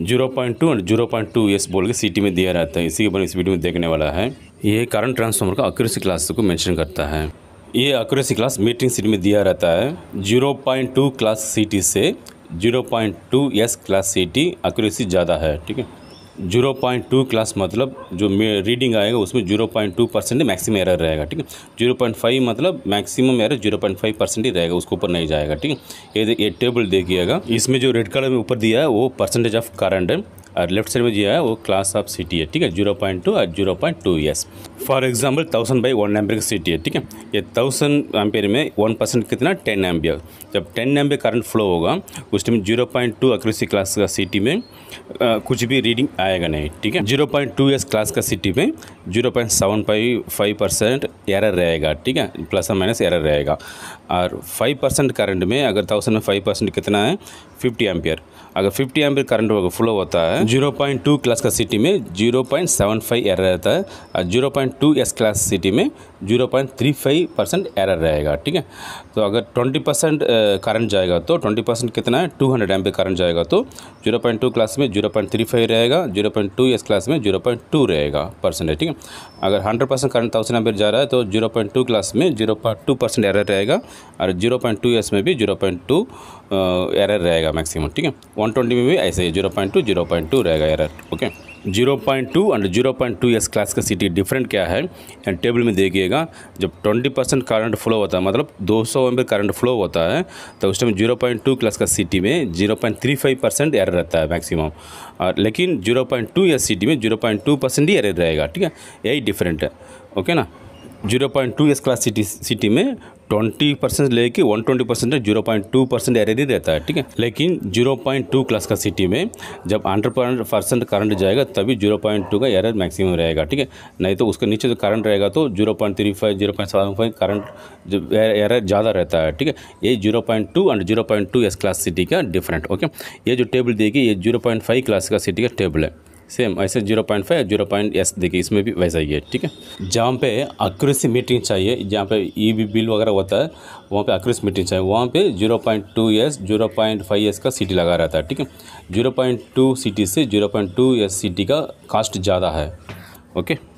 zero point two and zero point two S बोल के city में दिया रहता है इसी के में इस वीडियो में देखने वाला है ये करंट ट्रांसफॉर्मर का अक्यूरेसी क्लास को मेंशन करता है ये अक्यूरेसी क्लास मीटिंग सीट में दिया रहता है zero point two class CT से zero point two S class CT accuracy ज़्यादा है ठीक है जीरो पॉइंट टू क्लास मतलब जो रीडिंग आएगा उसमें zero point two percent maximum error रहेगा ठीक है जीरो पॉइंट फाइव मतलब maximum error zero point five percent ही रहेगा उसके ऊपर नहीं जाएगा ठीक है ये ये टेबल देखिएगा इसमें जो रेड कलर में ऊपर दिया है वो परसेंटेज ऑफ करंट है और लेफ्ट साइड में जो है वो क्लास ऑफ सिटी है ठीक है जीरो पॉइंट टू और zero point two years for example thousand by one ampere की सिटी है ठीक है ये थाउजेंड एम्पियर में वन परसेंट कितना टेन एम्पियर जब टेन एम्पियर करंट फ्लो होगा उस time zero point two accuracy class का सिटी में आ, कुछ भी रीडिंग आएगा नहीं ठीक है zero point two years class का सिटी में zero point seven five five percent error रहेगा ठीक है प्लस और माइनस एरर रहेगा और फाइव परसेंट करंट में अगर थाउजेंड में फाइव परसेंट कितना है फिफ्टी एम्पियर अगर फिफ्टी एम्पियर करंट फ्लो होता है जीरो पॉइंट टू क्लास का सिटी में zero point seven five error रहता है और zero point two S class CT में zero point three five percent error रहेगा ठीक है तो अगर ट्वेंटी परसेंट करंट जाएगा तो ट्वेंटी परसेंट कितना है टू हंड्रेड एम पे करंट जाएगा तो जीरो पॉइंट टू क्लास में जीरो पॉइंट थ्री फाइव रहेगा zero point two S class में जीरो पॉइंट टू रहेगा परसेंट ठीक है अगर hundred percent current thousand amp जा रहा है तो जीरो पॉइंट टू क्लास में zero point two percent error रहेगा और जीरो पॉइंट टू एस में भी जीरो पॉइंट टू एरर रहेगा मैक्सिमम ठीक है वन ट्वेंटी में भी ऐसे ही zero point two zero point two रहेगा error okay zero point two and zero point two S class का सिटी डिफरेंट क्या है एंड टेबल में देखिएगा जब ट्वेंटी परसेंट करंट फ्लो होता है मतलब दो सौ एम करंट फ्लो होता है तो उस time zero point two class का सिटी में zero point three five percent error रहता है मैक्सिमम और लेकिन zero point two S CT में जीरो पॉइंट टू परसेंट ही एरर रहेगा ठीक है यही डिफरेंट है ओके ना zero point two S class CT CT में ट्वेंटी परसेंट लेके one twenty percent zero point two percent error देता है ठीक है लेकिन जीरो पॉइंट टू क्लास का सिटी में जब हंड्रेड परसेंट करंट जाएगा तभी जीरो पॉइंट टू का एरियर मैक्सिमम रहेगा ठीक है नहीं तो उसके नीचे जो करंट रहेगा तो zero point three five zero point seven five current जब ज़्यादा रहता है ठीक है ये zero point two and zero point two S class CT का डिफरेंट ओके ये जो टेबल देगी ये जीरो पॉइंट फाइव क्लास का सिटी का टेबल है सेम ऐसे zero point five zero point S देखिए इसमें भी वैसा ही है ठीक है जहाँ पे अक्यूरेसी मीटिंग चाहिए जहाँ पे ई बी बिल वगैरह होता है वहाँ पे अक्यूरेसी मीटिंग चाहिए वहाँ पे zero point two S zero point five S का सिटी लगा रहता है ठीक है जीरो पॉइंट टू सिटी से zero point two S CT का कास्ट ज़्यादा है ओके